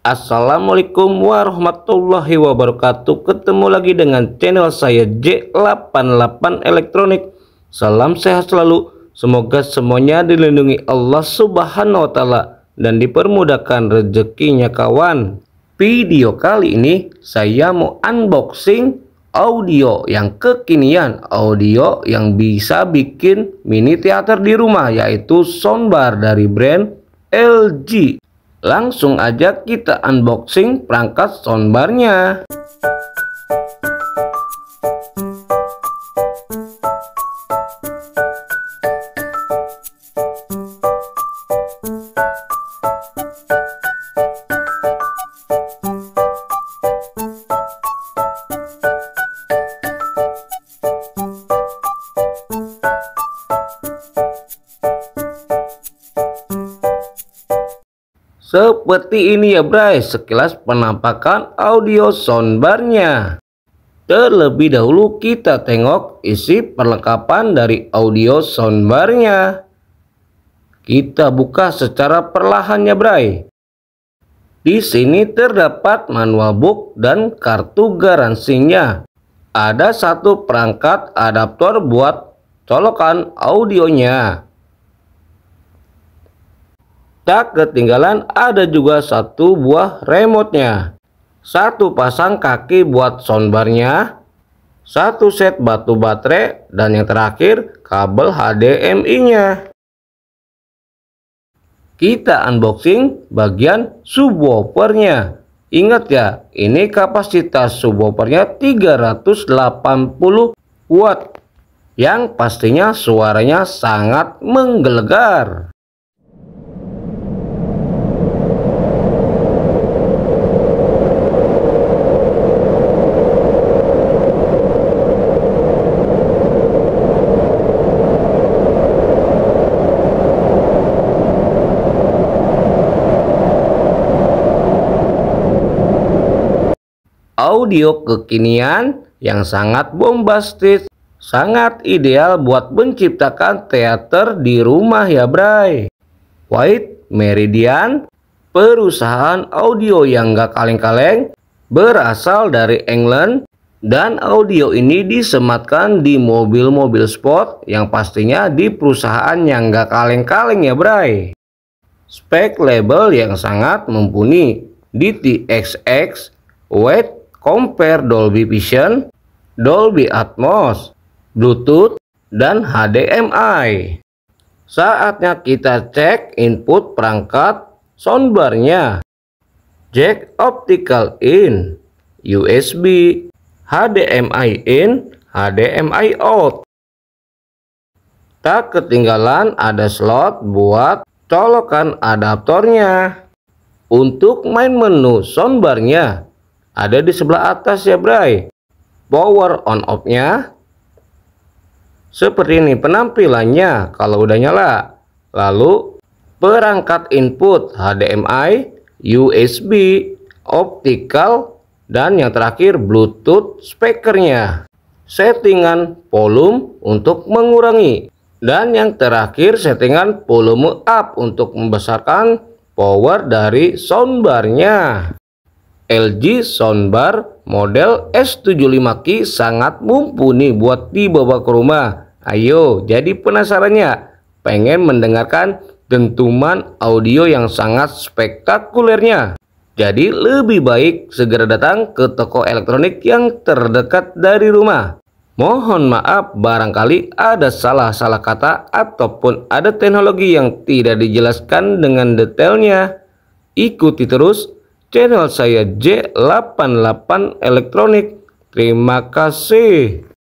Assalamualaikum warahmatullahi wabarakatuh Ketemu lagi dengan channel saya J88 Elektronik Salam sehat selalu. Semoga semuanya dilindungi Allah Subhanahu wa taala dan dipermudahkan rezekinya kawan. Video kali ini saya mau unboxing audio yang kekinian, audio yang bisa bikin mini teater di rumah yaitu soundbar dari brand LG. Langsung aja kita unboxing perangkat soundbarnya. Seperti ini ya Bray, sekilas penampakan audio soundbarnya. Terlebih dahulu kita tengok isi perlengkapan dari audio soundbarnya. Kita buka secara perlahan ya Bray. Di sini terdapat manual book dan kartu garansinya. Ada satu perangkat adaptor buat colokan audionya tak ketinggalan ada juga satu buah remote satu pasang kaki buat soundbarnya, satu set batu baterai, dan yang terakhir kabel HDMI-nya. Kita unboxing bagian subwoofernya. Ingat ya, ini kapasitas subwoofernya 380 watt yang pastinya suaranya sangat menggelegar. audio kekinian yang sangat bombastis, sangat ideal buat menciptakan teater di rumah ya Bray. White Meridian, perusahaan audio yang gak kaleng-kaleng, berasal dari England dan audio ini disematkan di mobil-mobil sport yang pastinya di perusahaan yang gak kaleng-kaleng ya Bray. Spek label yang sangat mumpuni DTXX White compare Dolby Vision, Dolby Atmos, Bluetooth, dan HDMI. Saatnya kita cek input perangkat soundbarnya. Jack optical in, USB, HDMI in, HDMI out. Tak ketinggalan ada slot buat colokan adaptornya. Untuk main menu soundbarnya, ada di sebelah atas ya Bray. Power on off-nya seperti ini penampilannya kalau udah nyala. Lalu perangkat input HDMI, USB, optical, dan yang terakhir Bluetooth speakernya. Settingan volume untuk mengurangi. Dan yang terakhir settingan volume up untuk membesarkan power dari soundbarnya. LG soundbar model S75Q sangat mumpuni buat dibawa ke rumah. Ayo, jadi penasarannya? Pengen mendengarkan dentuman audio yang sangat spektakulernya? Jadi lebih baik segera datang ke toko elektronik yang terdekat dari rumah. Mohon maaf barangkali ada salah-salah kata ataupun ada teknologi yang tidak dijelaskan dengan detailnya. Ikuti terus channel saya J88 Elektronik. Terima kasih.